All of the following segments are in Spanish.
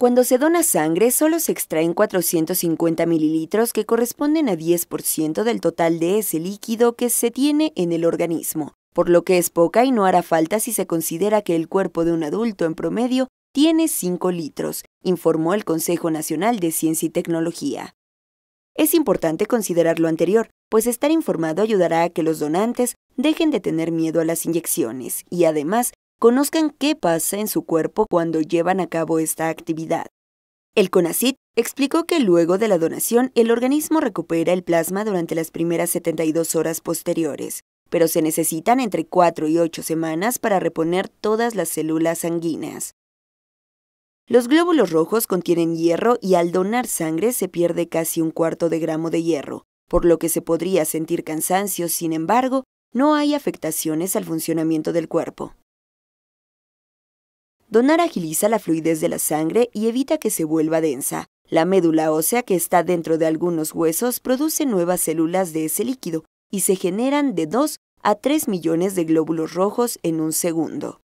Cuando se dona sangre, solo se extraen 450 mililitros que corresponden a 10% del total de ese líquido que se tiene en el organismo, por lo que es poca y no hará falta si se considera que el cuerpo de un adulto en promedio tiene 5 litros, informó el Consejo Nacional de Ciencia y Tecnología. Es importante considerar lo anterior, pues estar informado ayudará a que los donantes dejen de tener miedo a las inyecciones y además conozcan qué pasa en su cuerpo cuando llevan a cabo esta actividad. El CONACIT explicó que luego de la donación el organismo recupera el plasma durante las primeras 72 horas posteriores, pero se necesitan entre 4 y 8 semanas para reponer todas las células sanguíneas. Los glóbulos rojos contienen hierro y al donar sangre se pierde casi un cuarto de gramo de hierro, por lo que se podría sentir cansancio, sin embargo, no hay afectaciones al funcionamiento del cuerpo. Donar agiliza la fluidez de la sangre y evita que se vuelva densa. La médula ósea que está dentro de algunos huesos produce nuevas células de ese líquido y se generan de 2 a 3 millones de glóbulos rojos en un segundo.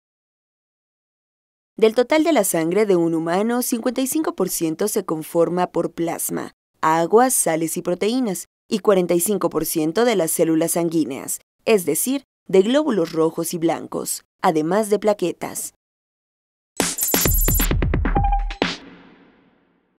Del total de la sangre de un humano, 55% se conforma por plasma, aguas, sales y proteínas, y 45% de las células sanguíneas, es decir, de glóbulos rojos y blancos, además de plaquetas.